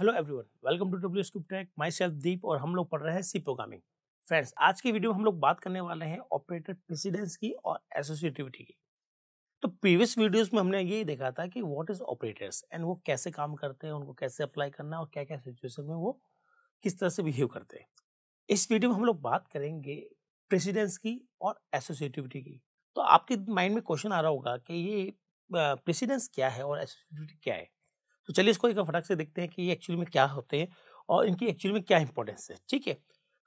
hello everyone welcome to W Scoop Tech myself Deep और हम लोग पढ़ रहे हैं सी प्रोग्रामिंग फ्रेंड्स आज की वीडियो में हम लोग बात करने वाले हैं ऑपरेटर प्रेसिडेंस की और एसोसिएटिविटी की तो प्रीवियस वीडियोस में हमने ये देखा था कि व्हाट इज ऑपरेटर्स एंड वो कैसे काम करते हैं उनको कैसे अप्लाई करना है और क्या क्या सिचुएशन में वो किस तरह से बिहेव करते हैं इस वीडियो में हम लोग बात करेंगे प्रेसिडेंस की और एसोसिएटिविटी की तो आपके माइंड में क्वेश्चन आ रहा होगा कि ये प्रेसिडेंस क्या है और एसोसिएटिविटी क्या है तो चलिए इसको एक फटाक से देखते हैं कि ये एक्चुअली में क्या होते हैं और इनकी एक्चुअली में क्या इंपॉर्टेंस है ठीक है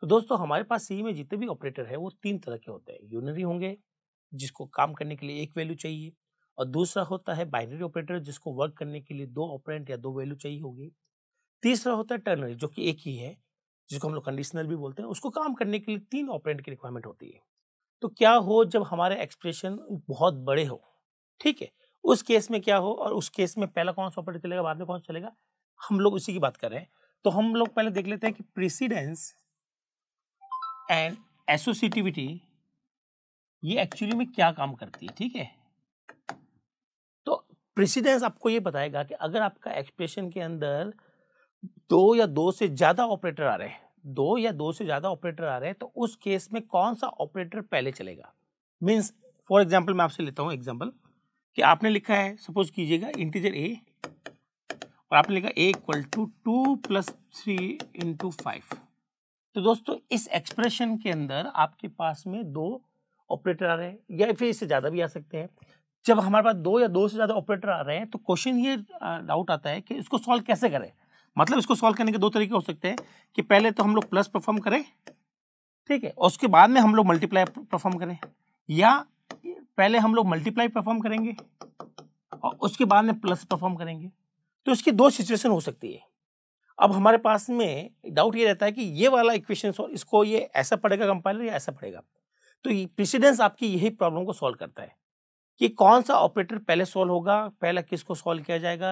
तो दोस्तों हमारे पास सी में जितने भी ऑपरेटर है वो तीन तरह के होते हैं यूनरी होंगे जिसको काम करने के लिए एक वैल्यू चाहिए और दूसरा होता है बाइनरी ऑपरेटर जिसको वर्क करने के लिए दो ऑपरेंट या दो वैल्यू चाहिए होगी तीसरा होता है टर्नरी जो कि एक ही है जिसको हम लोग कंडीशनल भी बोलते हैं उसको काम करने के लिए तीन ऑपरेंट की रिक्वायरमेंट होती है तो क्या हो जब हमारे एक्सप्रेशन बहुत बड़े हो ठीक है उस केस में क्या हो और उस केस में पहला कौन सा ऑपरेटर चलेगा बाद में कौन सा चलेगा हम लोग उसी की बात कर रहे हैं तो हम लोग पहले देख लेते हैं कि प्रेसिडेंस एंड एसोसिएटिविटी ये एक्चुअली में क्या काम करती है ठीक है तो प्रेसिडेंस आपको ये बताएगा कि अगर आपका एक्सप्रेशन के अंदर दो या दो से ज़्यादा ऑपरेटर आ रहे हैं दो या दो से ज़्यादा ऑपरेटर आ रहे हैं तो उस केस में कौन सा ऑपरेटर पहले चलेगा मीन्स फॉर एग्जाम्पल मैं आपसे लेता हूँ एग्जाम्पल कि आपने लिखा है सपोज कीजिएगा इंटीजर ए और आपने लिखा A equal to two plus three into five तो दोस्तों इस एक्सप्रेशन के अंदर आपके पास में दो ऑपरेटर आ रहे हैं या फिर इससे ज़्यादा भी आ सकते हैं जब हमारे पास दो या दो से ज़्यादा ऑपरेटर आ रहे हैं तो क्वेश्चन ये डाउट आता है कि इसको सॉल्व कैसे करें मतलब इसको सॉल्व करने के दो तरीके हो सकते हैं कि पहले तो हम लोग प्लस परफॉर्म करें ठीक है उसके बाद में हम लोग मल्टीप्लाई परफॉर्म करें या पहले हम लोग मल्टीप्लाई परफॉर्म करेंगे और उसके बाद में प्लस परफॉर्म करेंगे तो इसकी दो सिचुएशन हो सकती है अब हमारे पास में डाउट ये रहता है कि ये वाला इक्वेशन इसको ये ऐसा पड़ेगा कंपाइलर या ऐसा पड़ेगा तो प्रेसिडेंस आपकी यही प्रॉब्लम को सॉल्व करता है कि कौन सा ऑपरेटर पहले सॉल्व होगा पहला किसको सॉल्व किया जाएगा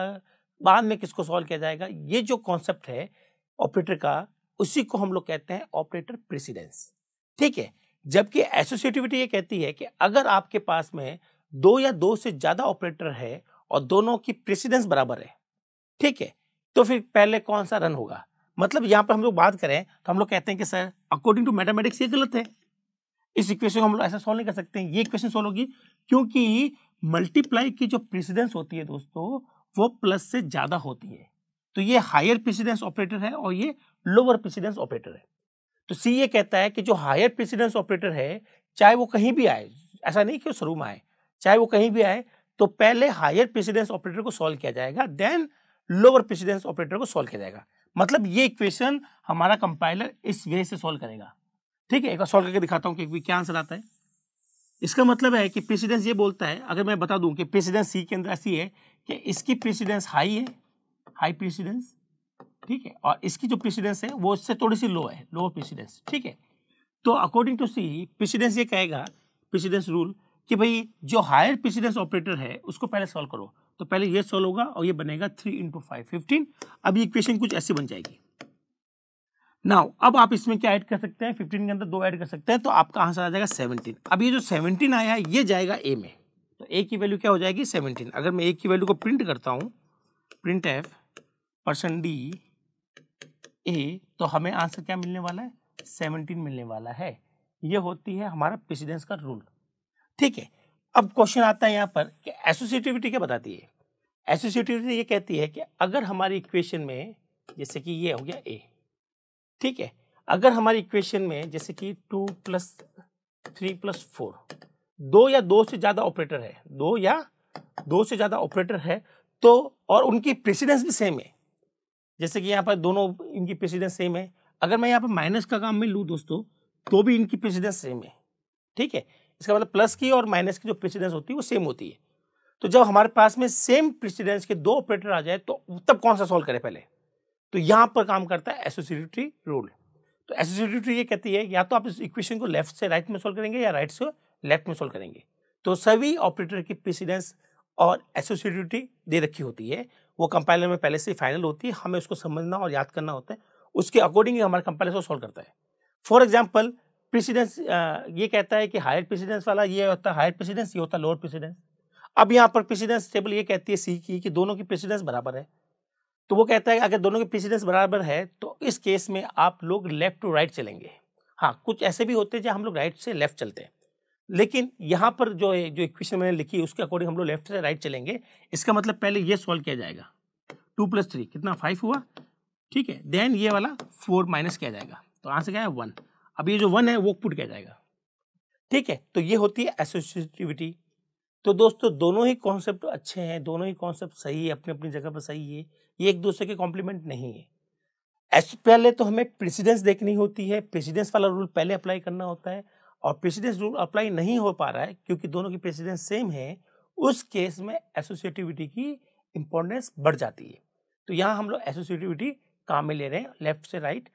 बाद में किसको सॉल्व किया जाएगा ये जो कॉन्सेप्ट है ऑपरेटर का उसी को हम लोग कहते हैं ऑपरेटर प्रेसिडेंस ठीक है जबकि एसोसिएटिविटी ये कहती है कि अगर आपके पास में दो या दो से ज़्यादा ऑपरेटर है और दोनों की प्रेसिडेंस बराबर है ठीक है तो फिर पहले कौन सा रन होगा मतलब यहाँ पर हम लोग बात करें तो हम लोग कहते हैं कि सर अकॉर्डिंग टू मैथमेटिक्स ये गलत है इस इक्वेशन को हम लोग ऐसा सॉल्व नहीं कर सकते हैं ये इक्वेशन सोल्व होगी क्योंकि मल्टीप्लाई की जो प्रेसिडेंस होती है दोस्तों वो प्लस से ज़्यादा होती है तो ये हायर प्रेसिडेंस ऑपरेटर है और ये लोअर प्रेसिडेंस ऑपरेटर है तो सी ये कहता है कि जो हायर प्रेसिडेंस ऑपरेटर है चाहे वो कहीं भी आए ऐसा नहीं कि वो में आए चाहे वो कहीं भी आए तो पहले हायर प्रेसिडेंस ऑपरेटर को सॉल्व किया जाएगा देन लोअर प्रेसिडेंस ऑपरेटर को सॉल्व किया जाएगा मतलब ये इक्वेशन हमारा कंपाइलर इस वे से सॉल्व करेगा ठीक है एक बार सॉल्व करके दिखाता हूँ कि क्या आंसर आता है इसका मतलब है कि प्रेसिडेंस ये बोलता है अगर मैं बता दूं कि प्रेसिडेंस सी के अंदर ऐसी है कि इसकी प्रेसिडेंस हाई है हाई प्रेसिडेंस ठीक है और इसकी जो प्रेसिडेंस है वो इससे थोड़ी सी लो है लो प्रेसिडेंस ठीक है तो अकॉर्डिंग टू सी प्रेसिडेंस ये कहेगा प्रेसिडेंस रूल कि भाई जो हायर प्रेसिडेंस ऑपरेटर है उसको पहले सॉल्व करो तो पहले ये सॉल्व होगा और ये बनेगा थ्री इंटू फाइव फिफ्टीन अब ये इक्वेशन कुछ ऐसी बन जाएगी नाउ अब आप इसमें क्या ऐड कर सकते हैं फिफ्टीन के अंदर दो ऐड कर सकते हैं तो आपका आंसर आ जाएगा सेवनटीन अब ये जो सेवनटीन आया है ये जाएगा ए में तो ए की वैल्यू क्या हो जाएगी सेवनटीन अगर मैं ए की वैल्यू को प्रिंट करता हूँ print F percent D A तो हमें आंसर क्या मिलने वाला है सेवनटीन मिलने वाला है ये होती है हमारा प्रेसिडेंस का रूल ठीक है अब क्वेश्चन आता है यहाँ पर कि एसोसिएटिविटी क्या बताती है एसोसिएटिविटी ये कहती है कि अगर हमारी इक्वेशन में जैसे कि ये हो गया ए ठीक है अगर हमारी इक्वेशन में जैसे कि two plus three plus four दो या दो से ज़्यादा ऑपरेटर है दो या दो से ज़्यादा ऑपरेटर है तो और उनकी प्रेसिडेंस भी सेम है जैसे कि यहाँ पर दोनों इनकी प्रेसिडेंस सेम है अगर मैं यहाँ पर माइनस का काम में लूँ दोस्तों तो भी इनकी प्रेसिडेंस सेम है ठीक है इसका मतलब प्लस की और माइनस की जो प्रेसिडेंस होती है वो सेम होती है तो जब हमारे पास में सेम प्रेसिडेंस के दो ऑपरेटर आ जाए तो तब कौन सा सॉल्व करें पहले तो यहाँ पर काम करता है एसोसिएटरी रूल तो एसोसिएटिविटी ये कहती है या तो आप इस इक्वेशन को लेफ्ट से राइट में सोल्व करेंगे या राइट से लेफ्ट में सोल्व करेंगे तो सभी ऑपरेटर की प्रेसिडेंस और एसोसिएटिविटी दे रखी होती है वो कंपाइलर में पहले से फाइनल होती है हमें उसको समझना और याद करना होता है उसके अकॉर्डिंगली हमारा कंपाइलर उसको सॉल्व करता है फॉर एग्जाम्पल प्रेसिडेंस ये कहता है कि हायर प्रेसिडेंस वाला ये होता है हायर प्रेसिडेंस ये होता है लोअर प्रेसिडेंस अब यहाँ पर प्रेसिडेंस टेबल ये कहती है सी की कि दोनों की प्रेसिडेंस बराबर है तो वो कहता है कि अगर दोनों की प्रेसिडेंस बराबर है तो इस केस में आप लोग लेफ्ट टू राइट चलेंगे हाँ कुछ ऐसे भी होते हैं जहाँ हम लोग राइट से लेफ्ट चलते हैं लेकिन यहाँ पर जो है जो इक्वेशन मैंने लिखी है उसके अकॉर्डिंग हम लोग लेफ्ट से राइट चलेंगे इसका मतलब पहले ये सॉल्व किया जाएगा टू प्लस थ्री कितना फाइव हुआ ठीक है देन ये वाला फोर माइनस किया जाएगा तो आंसर से क्या है वन अब ये जो वन है वो पुट किया जाएगा ठीक है तो ये होती है एसोसिएटिविटी तो दोस्तों दोनों ही कॉन्सेप्ट अच्छे हैं दोनों ही कॉन्सेप्ट सही है अपनी अपनी जगह पर सही है ये एक दूसरे के कॉम्प्लीमेंट नहीं है ऐसे पहले तो हमें प्रेसिडेंस देखनी होती है प्रेसिडेंस वाला रूल पहले अप्लाई करना होता है और प्रेसिडेंस रूल अप्लाई नहीं हो पा रहा है क्योंकि दोनों की प्रेसिडेंस सेम है उस केस में एसोसिएटिविटी की इम्पोर्टेंस बढ़ जाती है तो यहाँ हम लोग एसोसिएटिविटी काम में ले रहे हैं लेफ्ट से राइट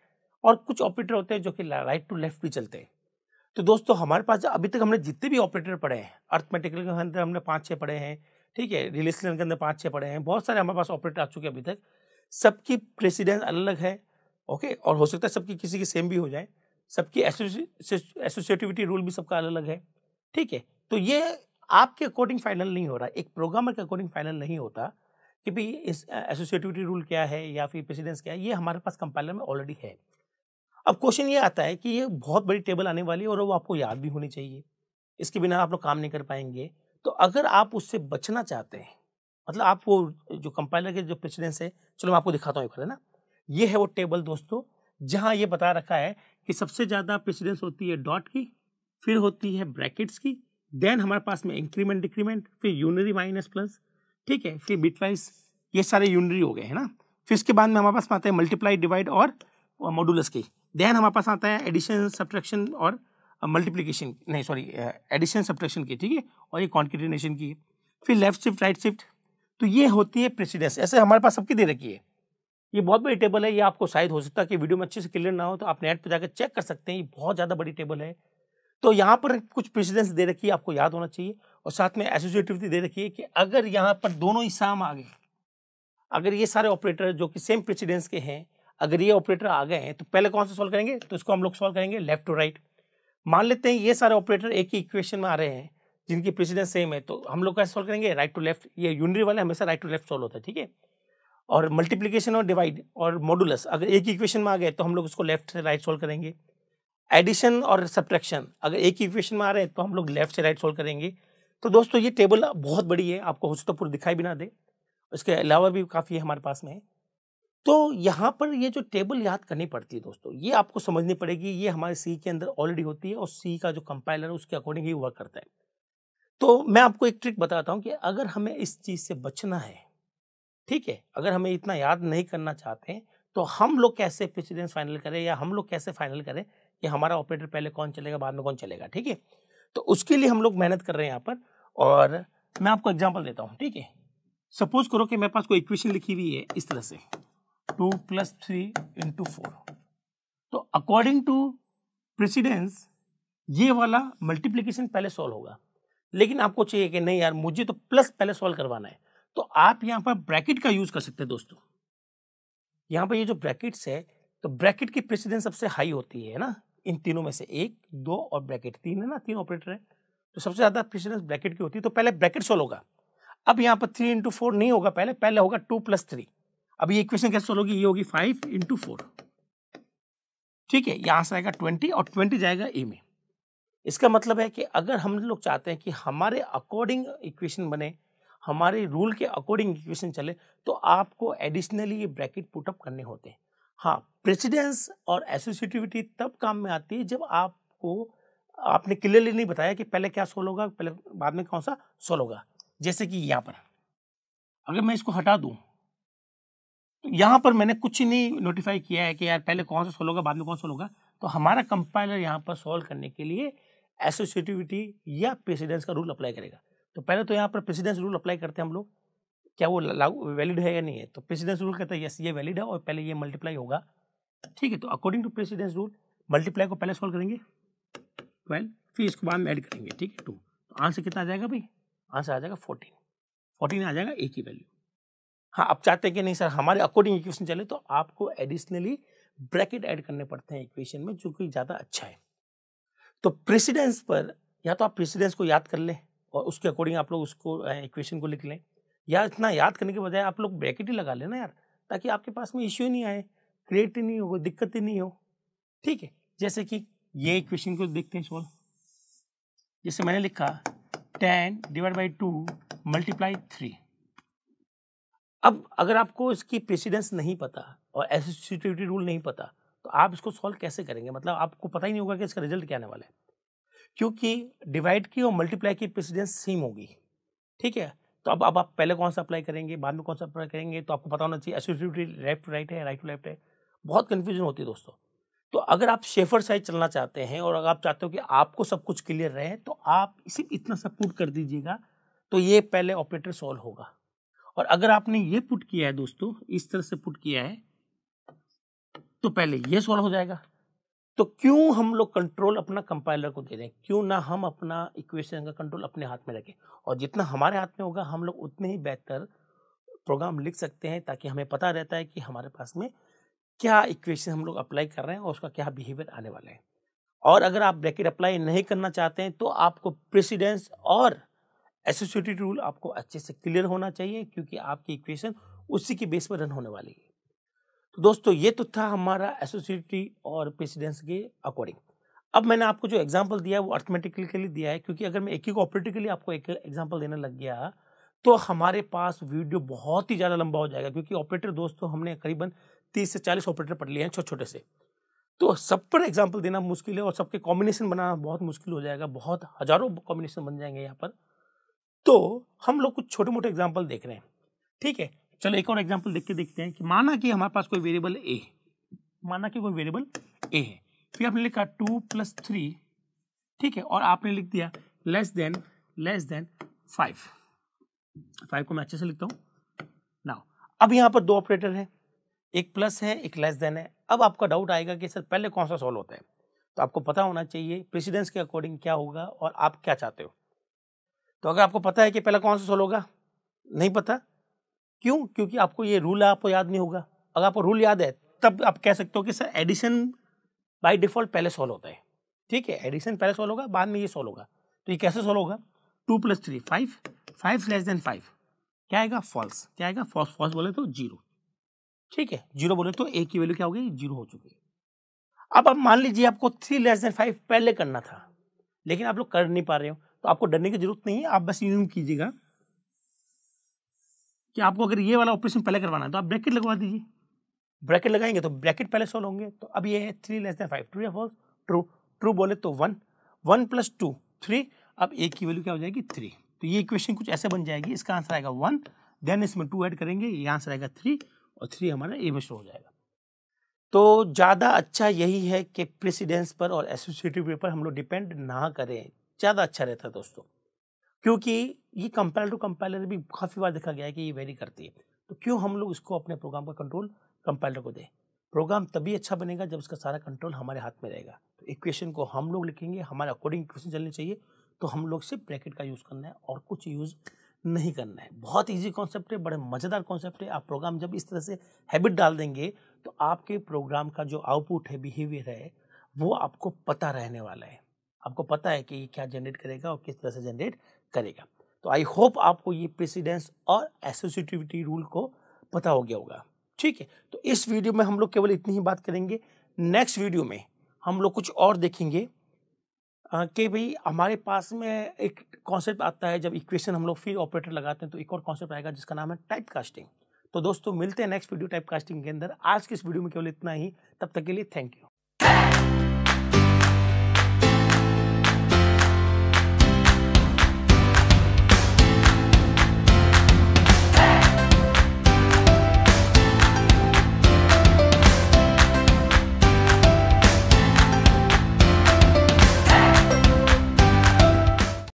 और कुछ ऑपरेटर होते हैं जो कि राइट टू लेफ्ट भी चलते हैं तो दोस्तों हमारे पास अभी तक हमने जितने भी ऑपरेटर पढ़े हैं अर्थमेटिकल के अंदर हमने पाँच छः पढ़े हैं ठीक है रिलेशनल के अंदर पाँच छः पढ़े हैं बहुत सारे हमारे पास ऑपरेटर आ चुके हैं अभी तक सबकी प्रेसिडेंस अलग है ओके और हो सकता है सबकी किसी की सेम भी हो जाए सबकी एसोसिएटिविटी रूल भी सबका अलग अलग है ठीक है तो ये आपके अकॉर्डिंग फाइनल नहीं हो रहा एक प्रोग्रामर के अकॉर्डिंग फाइनल नहीं होता कि भाई इस एसोसिएटिविटी रूल क्या है या फिर प्रेसिडेंस क्या है ये हमारे पास कंपाइलर में ऑलरेडी है अब क्वेश्चन ये आता है कि ये बहुत बड़ी टेबल आने वाली है और वो आपको याद भी होनी चाहिए इसके बिना आप लोग काम नहीं कर पाएंगे तो अगर आप उससे बचना चाहते हैं मतलब आप वो जो कंपाइलर के जो प्रेसिडेंस है चलो मैं आपको दिखाता हूँ एक बार है ना ये है वो टेबल दोस्तों जहाँ ये बता रखा है कि सबसे ज़्यादा प्रेसिडेंस होती है डॉट की फिर होती है ब्रैकेट्स की देन हमारे पास में इंक्रीमेंट डिक्रीमेंट फिर यूनरी माइनस प्लस ठीक है फिर बिटवाइज ये सारे यूनरी हो गए है ना फिर इसके बाद में हमारे पास में आता है मल्टीप्लाई डिवाइड और मॉडुलस की देन हमारे पास आता है एडिशन सब्ट्रैक्शन और मल्टीप्लीकेशन नहीं सॉरी एडिशन सब्ट्रैक्शन की ठीक है और ये कॉन्टिनेशन की फिर लेफ्ट शिफ्ट राइट शिफ्ट तो ये होती है प्रेसिडेंस ऐसे हमारे पास सबकी दे रखी है ये बहुत बड़ी टेबल है ये आपको शायद हो सकता है कि वीडियो में अच्छे से क्लियर ना हो तो आप नेट पर जाकर चेक कर सकते हैं ये बहुत ज़्यादा बड़ी टेबल है तो यहाँ पर कुछ प्रेसिडेंस दे रखी है आपको याद होना चाहिए और साथ में एसोसिएटिविटी दे रखी है कि अगर यहाँ पर दोनों ही साम आ गए अगर ये सारे ऑपरेटर जो कि सेम प्रेसिडेंस के हैं अगर ये ऑपरेटर आ गए हैं तो पहले कौन सा सॉल्व करेंगे तो इसको हम लोग सॉल्व करेंगे लेफ्ट टू राइट मान लेते हैं ये सारे ऑपरेटर एक ही इक्वेशन में आ रहे हैं जिनकी प्रेसिडेंस सेम है तो हम लोग कैसे सॉल्व करेंगे राइट टू लेफ्ट ये यूनरी वाले हमेशा राइट टू लेफ्ट सॉल्व होता है ठीक है और मल्टीप्लीकेशन और डिवाइड और मॉडुलस अगर एक इक्वेशन में आ गए तो हम लोग उसको लेफ्ट से राइट सॉल्व करेंगे एडिशन और सब्ट्रैक्शन अगर एक इक्वेशन में आ रहे हैं तो हम लोग लेफ्ट से राइट सॉल्व करेंगे तो दोस्तों ये टेबल बहुत बड़ी है आपको हो तो पूरा दिखाई भी ना दे उसके अलावा भी काफ़ी हमारे पास में है तो यहाँ पर ये जो टेबल याद करनी पड़ती है दोस्तों ये आपको समझनी पड़ेगी ये हमारे सी के अंदर ऑलरेडी होती है और सी का जो कंपाइलर है उसके अकॉर्डिंग ही वर्क करता है तो मैं आपको एक ट्रिक बताता हूँ कि अगर हमें इस चीज़ से बचना है ठीक है अगर हमें इतना याद नहीं करना चाहते तो हम लोग कैसे प्रेसिडेंस फाइनल करें या हम लोग कैसे फाइनल करें कि हमारा ऑपरेटर पहले कौन चलेगा बाद में कौन चलेगा ठीक है तो उसके लिए हम लोग मेहनत कर रहे हैं यहाँ पर और मैं आपको एग्जाम्पल देता हूँ ठीक है सपोज करो कि मेरे पास कोई इक्वेशन लिखी हुई है इस तरह से two plus three into four तो अकॉर्डिंग टू प्रेसिडेंस ये वाला मल्टीप्लीकेशन पहले सॉल्व होगा लेकिन आपको चाहिए कि नहीं यार मुझे तो प्लस पहले सॉल्व करवाना है तो आप यहाँ पर ब्रैकेट का यूज़ कर सकते हैं दोस्तों यहाँ पर ये जो ब्रैकेट्स है तो ब्रैकेट की प्रेसिडेंस सबसे हाई होती है ना इन तीनों में से एक दो और ब्रैकेट तीन है ना तीन ऑपरेटर है तो सबसे ज़्यादा प्रेसिडेंस ब्रैकेट की होती है तो पहले ब्रैकेट सोल्व होगा अब यहाँ पर थ्री इंटू फोर नहीं होगा पहले पहले होगा टू प्लस थ्री अब ये इक्वेशन कैसे सोल्व होगी ये होगी फाइव इंटू फोर ठीक है यहाँ से आएगा ट्वेंटी और ट्वेंटी जाएगा ए में इसका मतलब है कि अगर हम लोग चाहते हैं कि हमारे अकॉर्डिंग इक्वेशन बने हमारे रूल के अकॉर्डिंग इक्वेशन चले तो आपको एडिशनली ये ब्रैकेट पुटअप करने होते हैं हाँ प्रेसिडेंस और एसोसिएटिविटी तब काम में आती है जब आपको आपने क्लियरली नहीं बताया कि पहले क्या सोल्व होगा पहले बाद में कौन सा सोल्व होगा जैसे कि यहाँ पर अगर मैं इसको हटा दूँ तो यहाँ पर मैंने कुछ नहीं नोटिफाई किया है कि यार पहले कौन सा सोल्व होगा बाद में कौन सोल्व होगा तो हमारा कंपाइलर यहाँ पर सोल्व करने के लिए एसोसिएटिविटी या प्रेसिडेंस का रूल अप्लाई करेगा तो पहले तो यहाँ पर प्रेसिडेंस रूल अप्लाई करते हैं हम लोग क्या वो लागू वैलिड है या नहीं है तो प्रेसिडेंस रूल कहते हैं यस ये वैलिड है और पहले ये मल्टीप्लाई होगा ठीक है तो according to precedence rule multiply को पहले सॉल्व करेंगे ट्वेल्व फिर इसको बाद में ऐड करेंगे ठीक है टू तो आंसर कितना आ जाएगा भाई आंसर आ जाएगा फोर्टीन फोर्टीन आ जाएगा ए की वैल्यू हाँ आप चाहते हैं कि नहीं सर हमारे अकॉर्डिंग इक्वेशन चले तो आपको एडिशनली ब्रैकेट ऐड करने पड़ते हैं इक्वेशन में जो कि ज़्यादा अच्छा है तो प्रेसिडेंस पर या तो आप प्रेसिडेंस को याद कर लें और उसके अकॉर्डिंग आप लोग उसको इक्वेशन को लिख लें या इतना याद करने के बजाय आप लोग ब्रैकेट ही लगा लेना यार ताकि आपके पास में इश्यू नहीं आए क्रिएट ही नहीं हो दिक्कत ही नहीं हो ठीक है जैसे कि ये इक्वेशन को देखते हैं सोल जैसे मैंने लिखा ten divide by two multiply three अब अगर आपको इसकी प्रेसिडेंस नहीं पता और एसोसिएटिविटी रूल नहीं पता तो आप इसको सॉल्व कैसे करेंगे मतलब आपको पता ही नहीं होगा कि इसका रिजल्ट क्या आने वाला है क्योंकि डिवाइड की और मल्टीप्लाई की प्रेसिडेंस सेम होगी ठीक है तो अब अब आप पहले कौन सा अप्लाई करेंगे बाद में कौन सा अप्लाई करेंगे तो आपको पता होना चाहिए एसोसिएटिविटी लेफ्ट राइट है राइट टू लेफ्ट है बहुत कन्फ्यूजन होती है दोस्तों तो अगर आप शेफर साइड चलना चाहते हैं और अगर आप चाहते हो कि आपको सब कुछ क्लियर रहे तो आप सिर्फ इतना सा पुट कर दीजिएगा तो ये पहले ऑपरेटर सॉल्व होगा और अगर आपने ये पुट किया है दोस्तों इस तरह से पुट किया है तो पहले ये सॉल्व हो जाएगा तो क्यों हम लोग कंट्रोल अपना कंपाइलर को दे दें क्यों ना हम अपना इक्वेशन का कंट्रोल अपने हाथ में रखें और जितना हमारे हाथ में होगा हम लोग उतने ही बेहतर प्रोग्राम लिख सकते हैं ताकि हमें पता रहता है कि हमारे पास में क्या इक्वेशन हम लोग अप्लाई कर रहे हैं और उसका क्या बिहेवियर आने वाला है और अगर आप ब्रैकेट अप्लाई नहीं करना चाहते हैं तो आपको प्रेसिडेंस और एसोसिएटेड रूल आपको अच्छे से क्लियर होना चाहिए क्योंकि आपकी इक्वेशन उसी के बेस पर रन होने वाली है तो दोस्तों ये तो था हमारा एसोसिएटी और प्रेसिडेंस के अकॉर्डिंग अब मैंने आपको जो एग्जाम्पल दिया है वो अर्थमेटिकल के लिए दिया है क्योंकि अगर मैं एक ही ऑपरेटिव के लिए आपको एक एग्जाम्पल देने लग गया तो हमारे पास वीडियो बहुत ही ज़्यादा लंबा हो जाएगा क्योंकि ऑपरेटर दोस्तों हमने करीबन तीस से चालीस ऑपरेटर पढ़ लिए हैं छोटे छोटे से तो सब पर एग्जाम्पल देना मुश्किल है और सबके कॉम्बिनेशन बनाना बहुत मुश्किल हो जाएगा बहुत हज़ारों कॉम्बिनेशन बन जाएंगे यहाँ पर तो हम लोग कुछ छोटे मोटे एग्जाम्पल देख रहे हैं ठीक है चलो एक और एग्जाम्पल देख के देखते हैं कि माना कि हमारे पास कोई वेरिएबल ए माना कि कोई वेरिएबल ए है फिर आपने लिखा टू प्लस थ्री ठीक है और आपने लिख दिया less than less than five five को मैं अच्छे से लिखता हूँ ना अब यहाँ पर दो ऑपरेटर है एक प्लस है एक लेस देन है अब आपका डाउट आएगा कि सर पहले कौन सा सॉल्व होता है तो आपको पता होना चाहिए प्रेसिडेंस के अकॉर्डिंग क्या होगा और आप क्या चाहते हो तो अगर आपको पता है कि पहला कौन सा सॉल्व होगा नहीं पता क्यों क्योंकि आपको ये रूल आपको याद नहीं होगा अगर आपको रूल याद है तब आप कह सकते हो कि सर एडिशन बाई डिफॉल्ट पहले सॉल्व होता है ठीक है एडिशन पहले सॉल्व होगा बाद में ये सॉल्व होगा तो ये कैसे सॉल्व होगा two plus three five five less than five क्या आएगा फॉल्स क्या आएगा फॉल्स फॉल्स बोले तो जीरो ठीक है जीरो बोले तो ए की वैल्यू क्या हो गई जीरो हो चुकी है अब आप मान लीजिए आपको थ्री लेस देन फाइव पहले करना था लेकिन आप लोग कर नहीं पा रहे हो तो आपको डरने की जरूरत नहीं है आप बस यूं कीजिएगा कि आपको अगर ये वाला ऑपरेशन पहले करवाना है तो आप ब्रैकेट लगवा दीजिए ब्रैकेट लगाएंगे तो ब्रैकेट पहले सॉल्व होंगे तो अब ये है three less than five true या फॉल्स ट्रू ट्रू बोले तो one one plus two three अब ए की वैल्यू क्या हो जाएगी थ्री तो ये इक्वेशन कुछ ऐसे बन जाएगी इसका आंसर आएगा वन देन इसमें टू ऐड करेंगे ये आंसर आएगा थ्री और थ्री हमारा ए में शो हो जाएगा तो ज़्यादा अच्छा यही है कि प्रेसिडेंस पर और एसोसिएटिव पेपर हम लोग डिपेंड ना करें ज़्यादा अच्छा रहता है दोस्तों क्योंकि ये कंपेयर टू कंपाइलर भी काफ़ी बार देखा गया है कि ये वेरी करती है तो क्यों हम लोग इसको अपने प्रोग्राम का कंट्रोल कंपाइलर को दें प्रोग्राम तभी अच्छा बनेगा जब उसका सारा कंट्रोल हमारे हाथ में रहेगा तो इक्वेशन को हम लोग लिखेंगे हमारे अकॉर्डिंग इक्वेशन चलनी चाहिए तो हम लोग सिर्फ ब्रैकेट का यूज़ करना है और कुछ यूज़ नहीं करना है बहुत इजी कॉन्सेप्ट है बड़े मज़ेदार कॉन्सेप्ट है आप प्रोग्राम जब इस तरह से हैबिट डाल देंगे तो आपके प्रोग्राम का जो आउटपुट है बिहेवियर है वो आपको पता रहने वाला है आपको पता है कि ये क्या जनरेट करेगा और किस तरह से जनरेट करेगा तो आई होप आपको ये प्रेसिडेंस और एसोसिएटिविटी रूल को पता हो गया होगा ठीक है तो इस वीडियो में हम लोग केवल इतनी ही बात करेंगे नेक्स्ट वीडियो में हम लोग कुछ और देखेंगे कि भाई हमारे पास में एक कॉन्सेप्ट आता है जब इक्वेशन हम लोग फिर ऑपरेटर लगाते हैं तो एक और कॉन्सेप्ट आएगा जिसका नाम है टाइप कास्टिंग तो दोस्तों मिलते हैं नेक्स्ट वीडियो टाइप कास्टिंग के अंदर आज के इस वीडियो में केवल इतना ही तब तक के लिए थैंक यू